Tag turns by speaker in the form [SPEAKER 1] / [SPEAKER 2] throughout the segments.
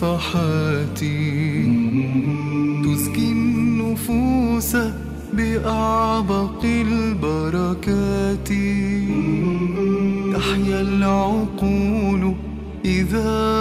[SPEAKER 1] صفحاتي تزكي النفوس بأعبق البركات تحيا العقول إذا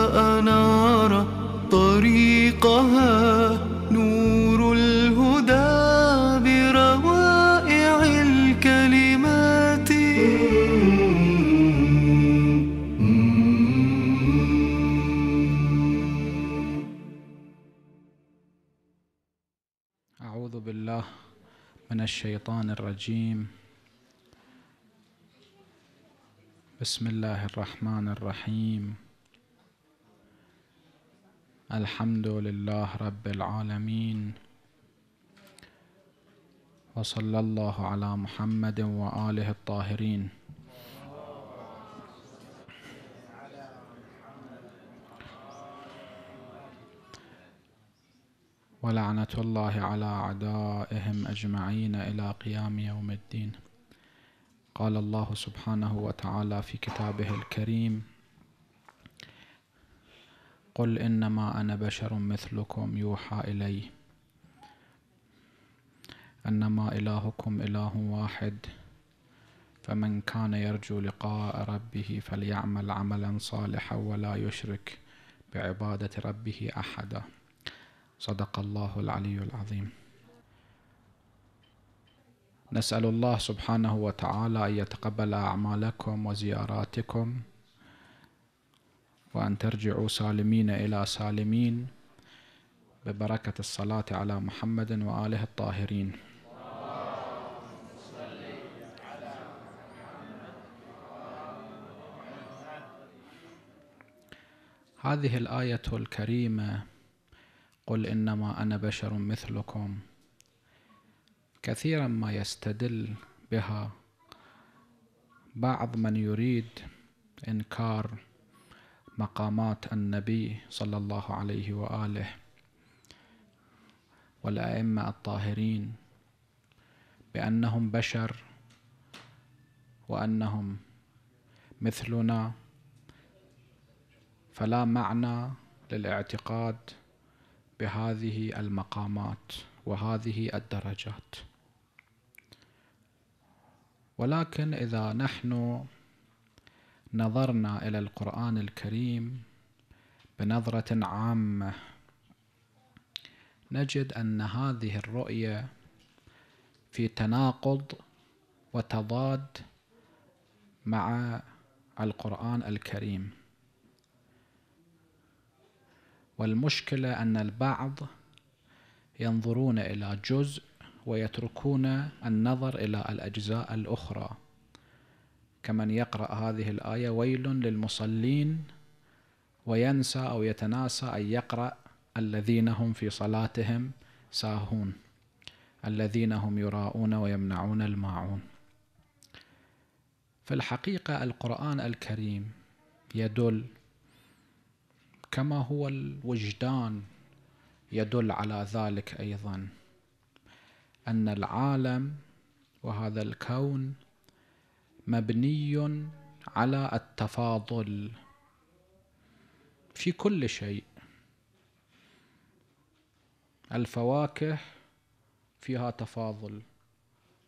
[SPEAKER 2] الشيطان الرجيم بسم الله الرحمن الرحيم الحمد لله رب العالمين وصلى الله على محمد وآله الطاهرين ولعنة الله على أعدائهم أجمعين إلى قيام يوم الدين قال الله سبحانه وتعالى في كتابه الكريم قل إنما أنا بشر مثلكم يوحى إلي أنما إلهكم إله واحد فمن كان يرجو لقاء ربه فليعمل عملا صالحا ولا يشرك بعبادة ربه أحدا صدق الله العلي العظيم نسأل الله سبحانه وتعالى أن يتقبل أعمالكم وزياراتكم وأن ترجعوا سالمين إلى سالمين ببركة الصلاة على محمد وآله الطاهرين هذه الآية الكريمة قل انما انا بشر مثلكم كثيرا ما يستدل بها بعض من يريد انكار مقامات النبي صلى الله عليه واله والائمه الطاهرين بانهم بشر وانهم مثلنا فلا معنى للاعتقاد بهذه المقامات وهذه الدرجات ولكن إذا نحن نظرنا إلى القرآن الكريم بنظرة عامة نجد أن هذه الرؤية في تناقض وتضاد مع القرآن الكريم والمشكلة أن البعض ينظرون إلى جزء ويتركون النظر إلى الأجزاء الأخرى كمن يقرأ هذه الآية ويل للمصلين وينسى أو يتناسى أن يقرأ الذين هم في صلاتهم ساهون الذين هم يراءون ويمنعون الماعون في الحقيقة القرآن الكريم يدل كما هو الوجدان يدل على ذلك ايضا ان العالم وهذا الكون مبني على التفاضل في كل شيء الفواكه فيها تفاضل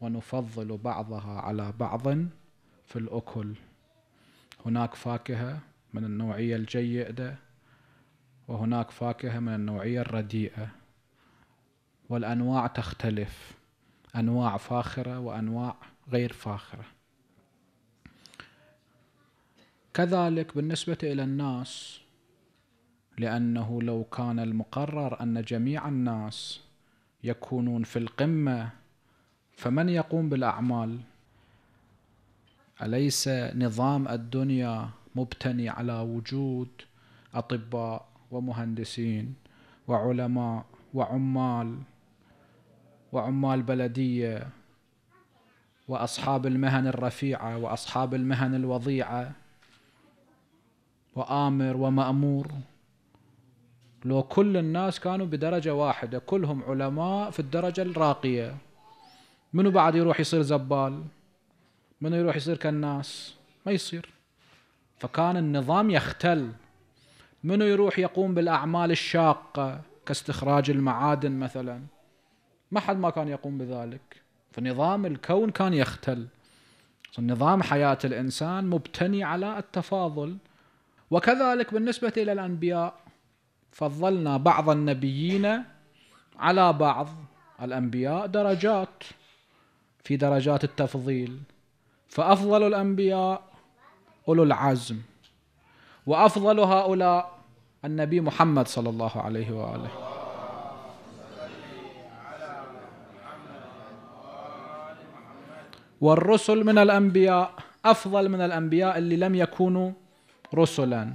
[SPEAKER 2] ونفضل بعضها على بعض في الأكل هناك فاكهة من النوعية الجيدة وهناك فاكهة من النوعية الرديئة والأنواع تختلف أنواع فاخرة وأنواع غير فاخرة كذلك بالنسبة إلى الناس لأنه لو كان المقرر أن جميع الناس يكونون في القمة فمن يقوم بالأعمال؟ أليس نظام الدنيا مبتني على وجود أطباء ومهندسين وعلماء وعمال وعمال بلديه واصحاب المهن الرفيعه واصحاب المهن الوضيعه وامر ومامور لو كل الناس كانوا بدرجه واحده كلهم علماء في الدرجه الراقيه منو بعد يروح يصير زبال منو يروح يصير كالناس ما يصير فكان النظام يختل منو يروح يقوم بالاعمال الشاقه كاستخراج المعادن مثلا ما حد ما كان يقوم بذلك فنظام الكون كان يختل نظام حياه الانسان مبتني على التفاضل وكذلك بالنسبه الى الانبياء فضلنا بعض النبيين على بعض الانبياء درجات في درجات التفضيل فافضل الانبياء اولو العزم وافضل هؤلاء النبي محمد صلى الله عليه وآله والرسل من الأنبياء أفضل من الأنبياء اللي لم يكونوا رسلا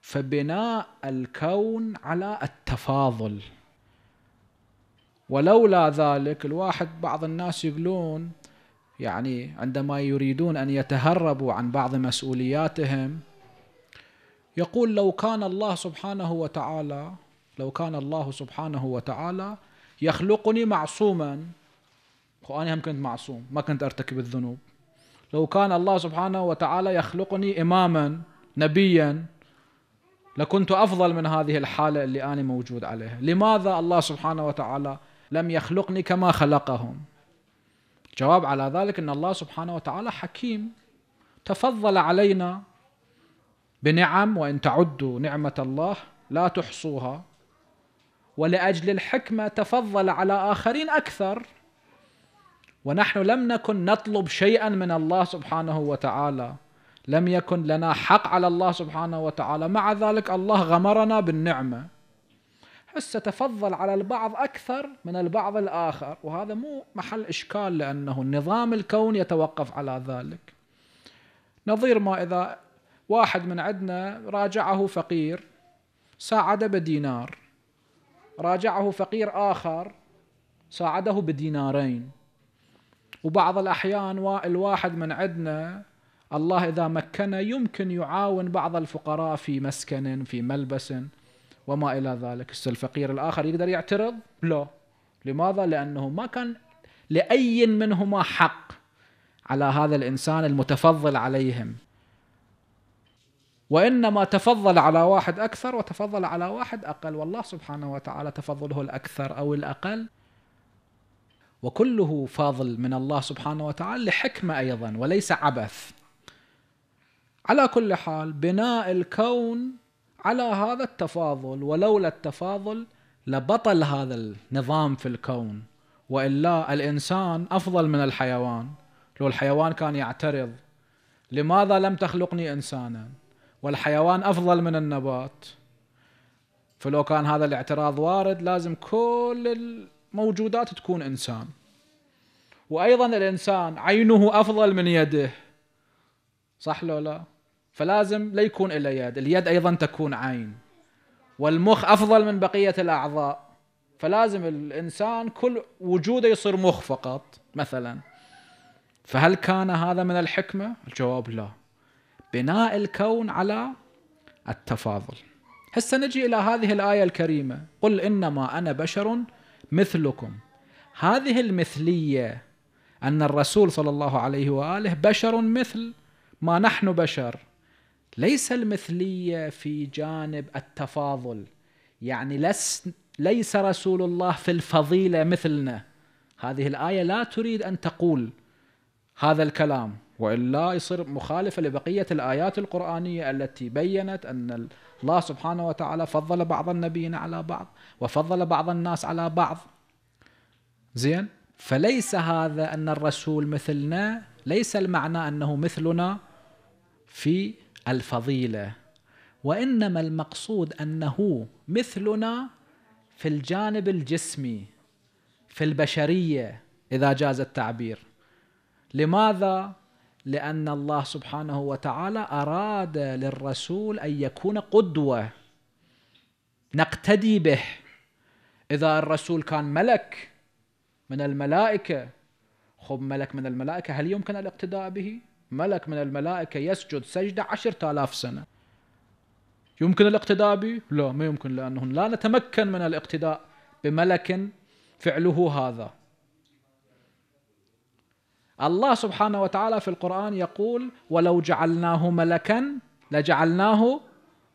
[SPEAKER 2] فبناء الكون على التفاضل ولولا ذلك الواحد بعض الناس يقولون يعني عندما يريدون ان يتهربوا عن بعض مسؤولياتهم يقول لو كان الله سبحانه وتعالى لو كان الله سبحانه وتعالى يخلقني معصوما وأنا هم كنت معصوم ما كنت أرتكب الذنوب لو كان الله سبحانه وتعالى يخلقني إماما نبيا لكنت أفضل من هذه الحالة اللي أنا موجود عليها لماذا الله سبحانه وتعالى لم يخلقني كما خلقهم جواب على ذلك أن الله سبحانه وتعالى حكيم تفضل علينا بنعم وإن تعدوا نعمة الله لا تحصوها ولأجل الحكمة تفضل على آخرين أكثر ونحن لم نكن نطلب شيئا من الله سبحانه وتعالى لم يكن لنا حق على الله سبحانه وتعالى مع ذلك الله غمرنا بالنعمة هسه تفضل على البعض أكثر من البعض الآخر وهذا مو محل إشكال لأنه النظام الكون يتوقف على ذلك نظير ما إذا واحد من عندنا راجعه فقير ساعده بدينار راجعه فقير آخر ساعده بدينارين وبعض الأحيان الواحد من عندنا الله إذا مكنه يمكن يعاون بعض الفقراء في مسكن في ملبس وما إلى ذلك الفقير الآخر يقدر يعترض لا لماذا لأنه ما كان لأي منهما حق على هذا الإنسان المتفضل عليهم وإنما تفضل على واحد أكثر وتفضل على واحد أقل والله سبحانه وتعالى تفضله الأكثر أو الأقل وكله فاضل من الله سبحانه وتعالى لحكمة أيضا وليس عبث على كل حال بناء الكون على هذا التفاضل ولولا التفاضل لبطل هذا النظام في الكون والا الانسان افضل من الحيوان لو الحيوان كان يعترض لماذا لم تخلقني انسانا والحيوان افضل من النبات فلو كان هذا الاعتراض وارد لازم كل الموجودات تكون انسان وايضا الانسان عينه افضل من يده صح لو لا فلازم لا يكون الا يد اليد أيضا تكون عين والمخ أفضل من بقية الأعضاء فلازم الإنسان كل وجوده يصير مخ فقط مثلا فهل كان هذا من الحكمة؟ الجواب لا بناء الكون على التفاضل هسه نجي إلى هذه الآية الكريمة قل إنما أنا بشر مثلكم هذه المثلية أن الرسول صلى الله عليه وآله بشر مثل ما نحن بشر ليس المثلية في جانب التفاضل يعني لس ليس رسول الله في الفضيلة مثلنا هذه الآية لا تريد أن تقول هذا الكلام والا يصير مخالفه لبقيه الايات القرانيه التي بينت ان الله سبحانه وتعالى فضل بعض النبيين على بعض وفضل بعض الناس على بعض زين فليس هذا ان الرسول مثلنا ليس المعنى انه مثلنا في الفضيله وانما المقصود انه مثلنا في الجانب الجسمي في البشريه اذا جاز التعبير لماذا لأن الله سبحانه وتعالى أراد للرسول أن يكون قدوة نقتدي به إذا الرسول كان ملك من الملائكة خب ملك من الملائكة هل يمكن الاقتداء به؟ ملك من الملائكة يسجد سجدة عشرة آلاف سنة يمكن الاقتداء به؟ لا ما يمكن لأنه لا نتمكن من الاقتداء بملك فعله هذا الله سبحانه وتعالى في القرآن يقول ولو جعلناه ملكا لجعلناه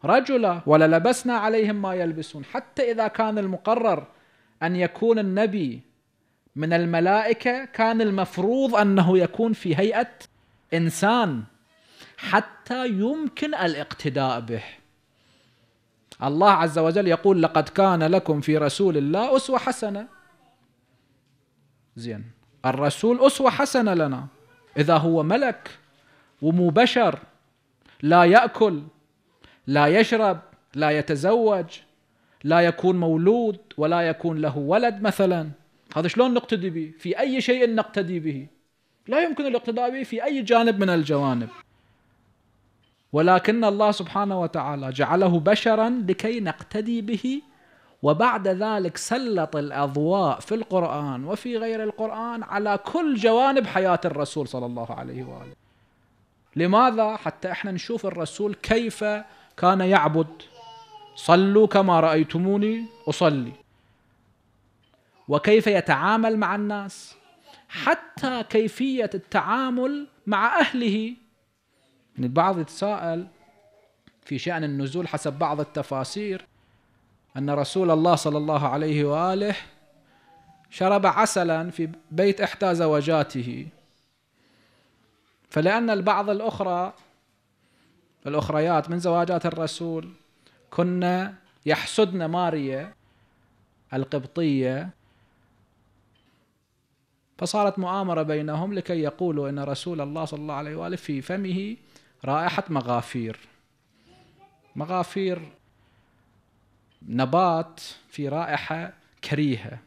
[SPEAKER 2] رجلا وللبسنا عليهم ما يلبسون حتى إذا كان المقرر أن يكون النبي من الملائكة كان المفروض أنه يكون في هيئة إنسان حتى يمكن الاقتداء به الله عز وجل يقول لقد كان لكم في رسول الله أسوة حسنة زين الرسول أسوة حسنة لنا إذا هو ملك ومو بشر لا يأكل لا يشرب لا يتزوج لا يكون مولود ولا يكون له ولد مثلا هذا شلون نقتدي به في أي شيء نقتدي به لا يمكن الاقتداء به في أي جانب من الجوانب ولكن الله سبحانه وتعالى جعله بشرا لكي نقتدي به وبعد ذلك سلط الاضواء في القران وفي غير القران على كل جوانب حياه الرسول صلى الله عليه واله. لماذا؟ حتى احنا نشوف الرسول كيف كان يعبد. صلوا كما رايتموني اصلي. وكيف يتعامل مع الناس حتى كيفيه التعامل مع اهله. البعض يتساءل في شان النزول حسب بعض التفاسير أن رسول الله صلى الله عليه وآله شرب عسلا في بيت إحدى زوجاته فلأن البعض الأخرى الأخريات من زواجات الرسول كنا يحسدن ماريا القبطية فصارت مؤامرة بينهم لكي يقولوا أن رسول الله صلى الله عليه وآله في فمه رائحة مغافير مغافير نبات في رائحه كريهه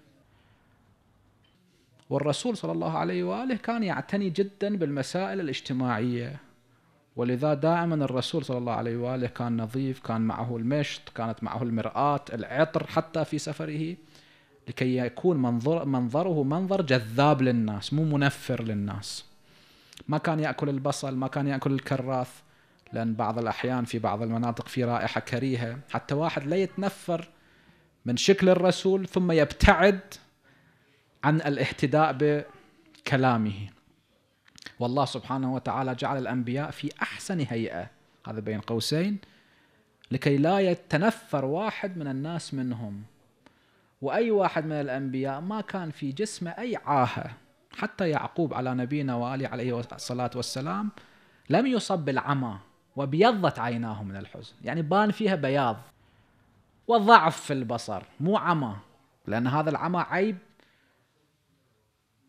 [SPEAKER 2] والرسول صلى الله عليه واله كان يعتني جدا بالمسائل الاجتماعيه ولذا دائما الرسول صلى الله عليه واله كان نظيف، كان معه المشط، كانت معه المرآة، العطر حتى في سفره لكي يكون منظر منظره منظر جذاب للناس، مو منفر للناس. ما كان ياكل البصل، ما كان ياكل الكراث، لأن بعض الأحيان في بعض المناطق في رائحة كريهة حتى واحد لا يتنفر من شكل الرسول ثم يبتعد عن الاهتداء بكلامه والله سبحانه وتعالى جعل الأنبياء في أحسن هيئة هذا بين قوسين لكي لا يتنفر واحد من الناس منهم وأي واحد من الأنبياء ما كان في جسمه أي عاهة حتى يعقوب على نبينا وآله عليه الصلاة والسلام لم يصب بالعمى وابيضت عيناه من الحزن يعني بان فيها بياض وضعف في البصر مو عمى لأن هذا العمى عيب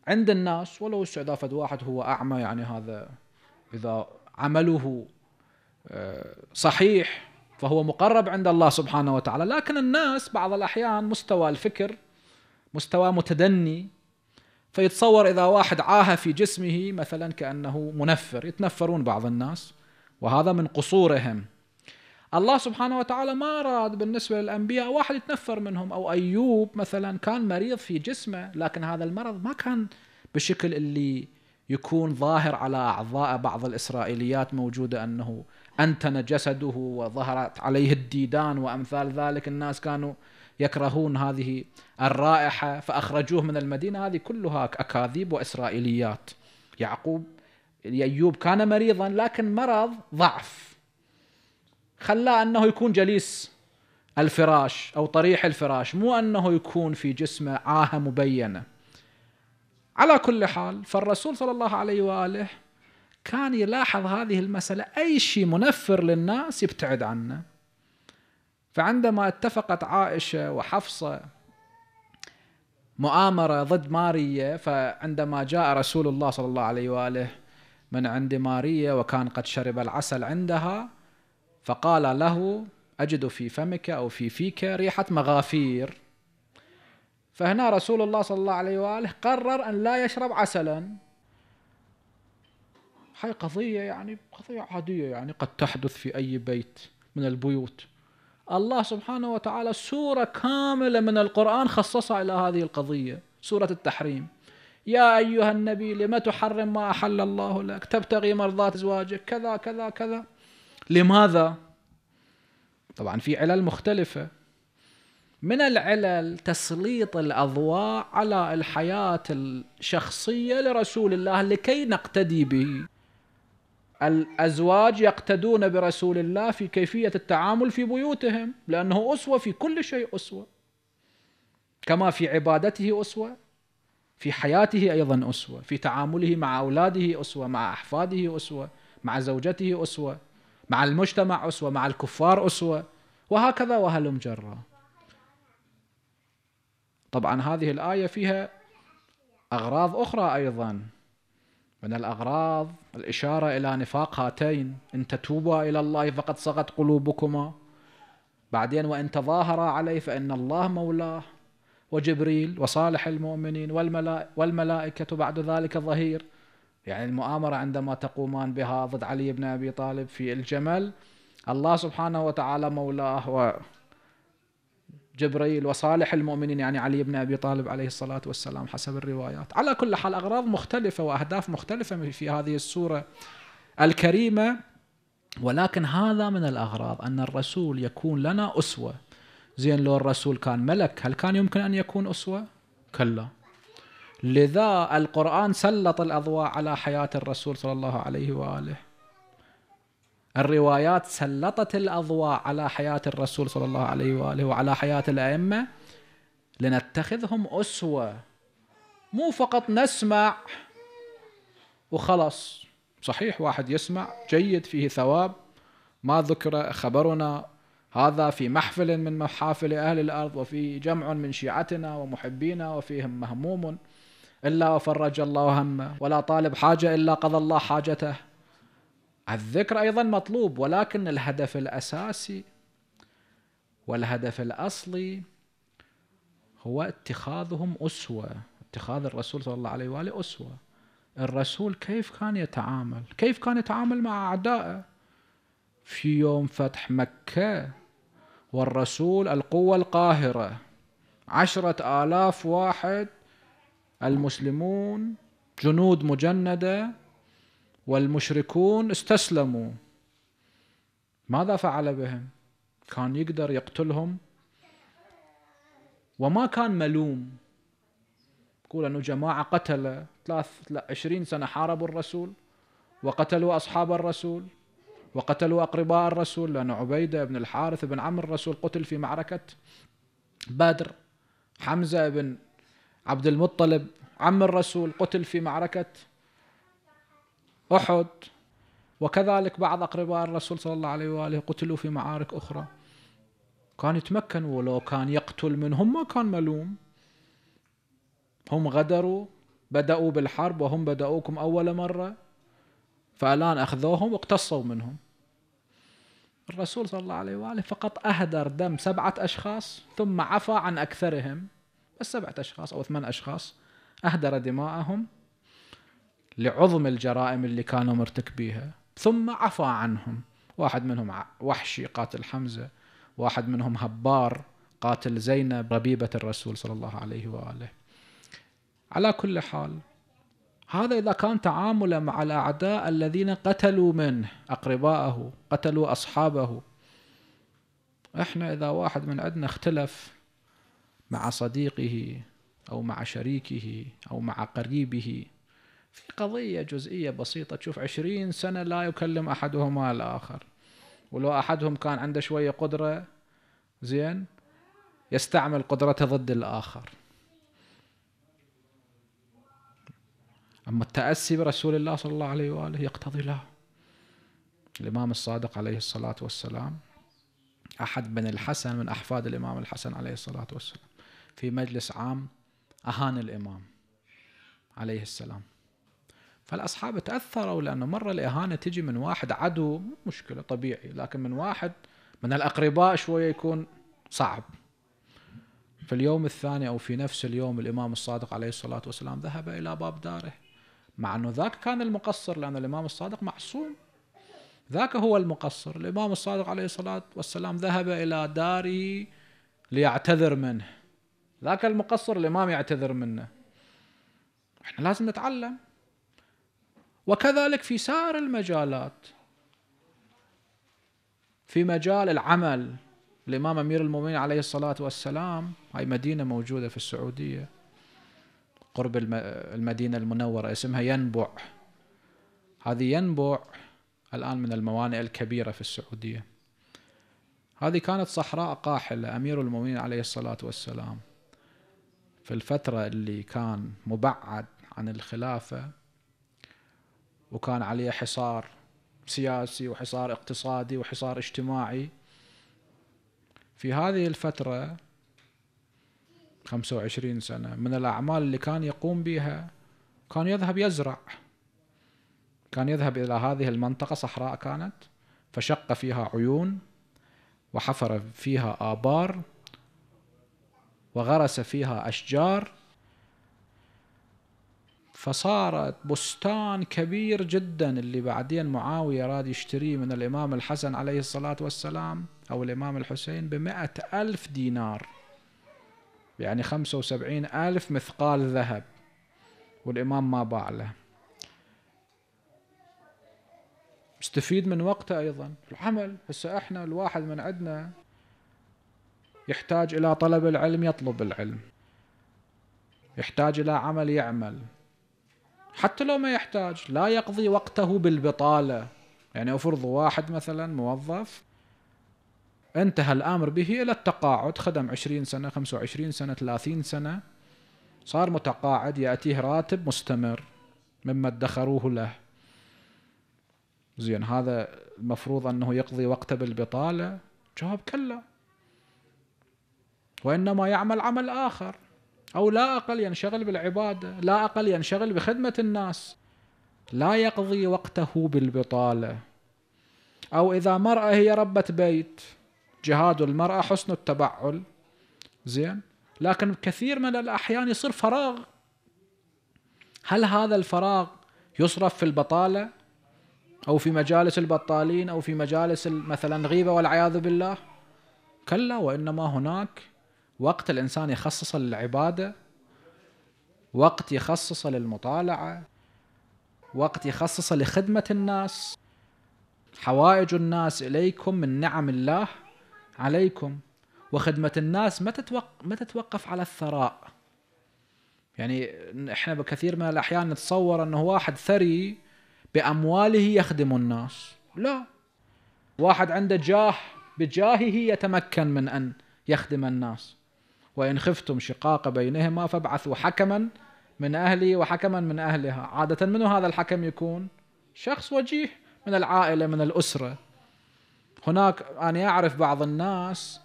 [SPEAKER 2] عند الناس ولو السعداء واحد هو أعمى يعني هذا إذا عمله آه، صحيح فهو مقرب عند الله سبحانه وتعالى لكن الناس بعض الأحيان مستوى الفكر مستوى متدني فيتصور إذا واحد عاهى في جسمه مثلا كأنه منفر يتنفرون بعض الناس وهذا من قصورهم الله سبحانه وتعالى ما أراد بالنسبة للأنبياء واحد يتنفر منهم أو أيوب مثلا كان مريض في جسمه لكن هذا المرض ما كان بالشكل اللي يكون ظاهر على أعضاء بعض الإسرائيليات موجودة أنه أنتن جسده وظهرت عليه الديدان وأمثال ذلك الناس كانوا يكرهون هذه الرائحة فأخرجوه من المدينة هذه كلها أكاذيب وإسرائيليات يعقوب ايوب كان مريضا لكن مرض ضعف خلاه انه يكون جليس الفراش او طريح الفراش مو انه يكون في جسمه عاهه مبينه على كل حال فالرسول صلى الله عليه واله كان يلاحظ هذه المساله اي شيء منفر للناس يبتعد عنه فعندما اتفقت عائشه وحفصه مؤامره ضد ماريه فعندما جاء رسول الله صلى الله عليه واله من عند ماريا وكان قد شرب العسل عندها فقال له أجد في فمك أو في فيك ريحة مغافير فهنا رسول الله صلى الله عليه وآله قرر أن لا يشرب عسلا هاي قضية يعني قضية عادية يعني قد تحدث في أي بيت من البيوت الله سبحانه وتعالى سورة كاملة من القرآن خصصها إلى هذه القضية سورة التحريم يا أيها النبي لم تحرم ما أحل الله لك تبتغي مرضات أزواجك كذا كذا كذا لماذا؟ طبعا في علل مختلفة من العلل تسليط الأضواء على الحياة الشخصية لرسول الله لكي نقتدي به الأزواج يقتدون برسول الله في كيفية التعامل في بيوتهم لأنه أسوة في كل شيء أسوة كما في عبادته أسوة في حياته أيضا أسوة في تعامله مع أولاده أسوة مع أحفاده أسوة مع زوجته أسوة مع المجتمع أسوة مع الكفار أسوة وهكذا وهلم جرا طبعا هذه الآية فيها أغراض أخرى أيضا من الأغراض الإشارة إلى نفاق هاتين إن تتوبا إلى الله فقد صغت قلوبكما بعدين وإن تظاهرا عليه فإن الله مولاه وجبريل وصالح المؤمنين والملائكة بعد ذلك ظهير يعني المؤامرة عندما تقومان بها ضد علي بن أبي طالب في الجمل الله سبحانه وتعالى مولاه وجبريل وصالح المؤمنين يعني علي بن أبي طالب عليه الصلاة والسلام حسب الروايات على كل حال أغراض مختلفة وأهداف مختلفة في هذه السورة الكريمة ولكن هذا من الأغراض أن الرسول يكون لنا أسوة زين لو الرسول كان ملك هل كان يمكن أن يكون أسوة؟ كلا لذا القرآن سلط الأضواء على حياة الرسول صلى الله عليه وآله الروايات سلطت الأضواء على حياة الرسول صلى الله عليه وآله وعلى حياة الأئمة لنتخذهم أسوة مو فقط نسمع وخلص صحيح واحد يسمع جيد فيه ثواب ما ذكر خبرنا هذا في محفل من محافل أهل الأرض وفي جمع من شيعتنا ومحبينا وفيهم مهموم إلا وفرج الله همه ولا طالب حاجة إلا قضى الله حاجته الذكر أيضا مطلوب ولكن الهدف الأساسي والهدف الأصلي هو اتخاذهم أسوة اتخاذ الرسول صلى الله عليه وآله أسوة الرسول كيف كان يتعامل كيف كان يتعامل مع أعدائه في يوم فتح مكة والرسول القوة القاهرة عشرة آلاف واحد المسلمون جنود مجندة والمشركون استسلموا ماذا فعل بهم كان يقدر يقتلهم وما كان ملوم يقول أنه جماعة قتل ثلاث سنة حاربوا الرسول وقتلوا أصحاب الرسول وقتلوا أقرباء الرسول لأن عبيدة بن الحارث بن عمرو الرسول قتل في معركة بدر حمزة بن عبد المطلب عم الرسول قتل في معركة أحد وكذلك بعض أقرباء الرسول صلى الله عليه وآله قتلوا في معارك أخرى كان يتمكن ولو كان يقتل منهم ما كان ملوم هم غدروا بدأوا بالحرب وهم بدأوكم أول مرة فالآن أخذوهم واقتصوا منهم الرسول صلى الله عليه وآله فقط أهدر دم سبعة أشخاص ثم عفى عن أكثرهم بس سبعة أشخاص أو ثمان أشخاص أهدر دماءهم لعظم الجرائم اللي كانوا مرتكبيها ثم عفى عنهم واحد منهم وحشي قاتل حمزة واحد منهم هبار قاتل زينب ربيبة الرسول صلى الله عليه وآله على كل حال هذا إذا كان تعامله مع الأعداء الذين قتلوا منه أقرباءه قتلوا أصحابه إحنا إذا واحد من عندنا اختلف مع صديقه أو مع شريكه أو مع قريبه في قضية جزئية بسيطة تشوف عشرين سنة لا يكلم أحدهما الآخر ولو أحدهم كان عنده شوية قدرة زين يستعمل قدرته ضد الآخر أما التأسي برسول الله صلى الله عليه وآله يقتضي له الإمام الصادق عليه الصلاة والسلام أحد بن الحسن من أحفاد الإمام الحسن عليه الصلاة والسلام في مجلس عام أهان الإمام عليه السلام فالأصحاب تأثروا لأنه مرة الإهانة تجي من واحد عدو مشكلة طبيعي لكن من واحد من الأقرباء شوية يكون صعب في اليوم الثاني أو في نفس اليوم الإمام الصادق عليه الصلاة والسلام ذهب إلى باب داره مع أنه ذاك كان المقصر لأن الإمام الصادق معصوم ذاك هو المقصر الإمام الصادق عليه الصلاة والسلام ذهب إلى داره ليعتذر منه ذاك المقصر الإمام يعتذر منه احنا لازم نتعلم وكذلك في سائر المجالات في مجال العمل الإمام أمير المؤمنين عليه الصلاة والسلام هاي مدينة موجودة في السعودية قرب المدينة المنورة اسمها ينبع هذه ينبع الآن من الموانئ الكبيرة في السعودية هذه كانت صحراء قاحلة أمير المؤمنين عليه الصلاة والسلام في الفترة اللي كان مبعد عن الخلافة وكان عليه حصار سياسي وحصار اقتصادي وحصار اجتماعي في هذه الفترة 25 سنة من الأعمال اللي كان يقوم بها كان يذهب يزرع كان يذهب إلى هذه المنطقة صحراء كانت فشق فيها عيون وحفر فيها آبار وغرس فيها أشجار فصارت بستان كبير جدا اللي بعدين معاوية راد يشتريه من الإمام الحسن عليه الصلاة والسلام أو الإمام الحسين بمئة ألف دينار يعني خمسة وسبعين ألف مثقال ذهب والإمام ما باع له استفيد من وقته أيضا العمل هسه إحنا الواحد من عندنا يحتاج إلى طلب العلم يطلب العلم يحتاج إلى عمل يعمل حتى لو ما يحتاج لا يقضي وقته بالبطالة يعني أفرض واحد مثلا موظف انتهى الأمر به إلى التقاعد خدم 20 سنة 25 سنة 30 سنة صار متقاعد يأتيه راتب مستمر مما ادخروه له زين هذا المفروض أنه يقضي وقته بالبطالة جواب كلا وإنما يعمل عمل آخر أو لا أقل ينشغل بالعبادة لا أقل ينشغل بخدمة الناس لا يقضي وقته بالبطالة أو إذا مرأة هي ربة بيت جهاد المرأة حسن التبعل زين لكن كثير من الأحيان يصير فراغ هل هذا الفراغ يصرف في البطالة أو في مجالس البطالين أو في مجالس مثلا غيبة والعياذ بالله كلا وإنما هناك وقت الإنسان يخصصه للعبادة وقت يخصصه للمطالعة وقت يخصصه لخدمة الناس حوائج الناس إليكم من نعم الله عليكم وخدمة الناس ما تتوقف ما تتوقف على الثراء يعني احنا بكثير من الاحيان نتصور انه واحد ثري بامواله يخدم الناس لا واحد عنده جاه بجاهه يتمكن من ان يخدم الناس وان خفتم شقاق بينهما فابعثوا حكما من اهله وحكما من اهلها عاده من هذا الحكم يكون شخص وجيه من العائله من الاسره هناك أنا أعرف بعض الناس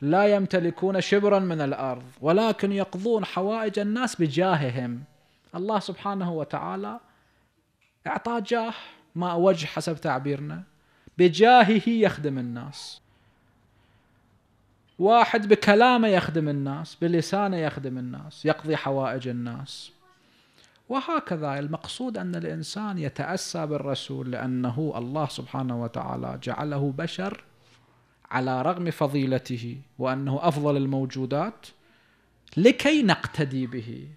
[SPEAKER 2] لا يمتلكون شبرا من الأرض ولكن يقضون حوائج الناس بجاههم الله سبحانه وتعالى أعطاه جاه ما وجه حسب تعبيرنا بجاهه يخدم الناس واحد بكلامه يخدم الناس بلسانه يخدم الناس يقضي حوائج الناس وهكذا المقصود أن الإنسان يتأسى بالرسول لأنه الله سبحانه وتعالى جعله بشر على رغم فضيلته وأنه أفضل الموجودات لكي نقتدي به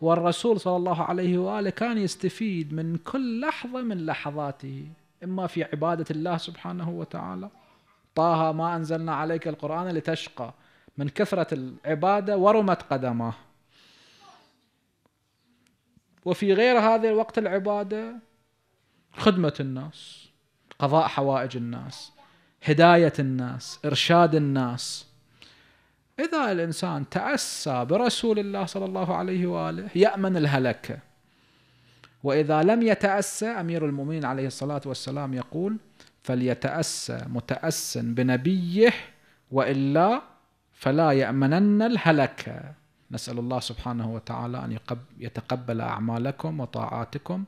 [SPEAKER 2] والرسول صلى الله عليه وآله كان يستفيد من كل لحظة من لحظاته إما في عبادة الله سبحانه وتعالى طه ما أنزلنا عليك القرآن لتشقى من كثرة العبادة ورمت قدماه وفي غير هذا الوقت العبادة خدمة الناس قضاء حوائج الناس هداية الناس إرشاد الناس إذا الإنسان تأسى برسول الله صلى الله عليه وآله يأمن الهلكة وإذا لم يتأسى أمير المؤمنين عليه الصلاة والسلام يقول فليتأسى متأس بنبيه وإلا فلا يأمنن الهلكة نسأل الله سبحانه وتعالى أن يتقبل أعمالكم وطاعاتكم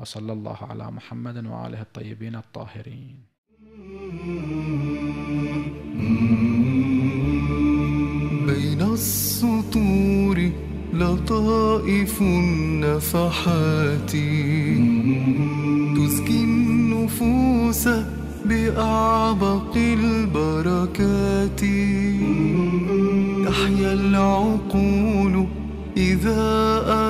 [SPEAKER 2] وصلى الله على محمد وآله الطيبين الطاهرين
[SPEAKER 1] بين السطور لطائف النفحات تزكي النفوس بأعبق البركات العقول إذا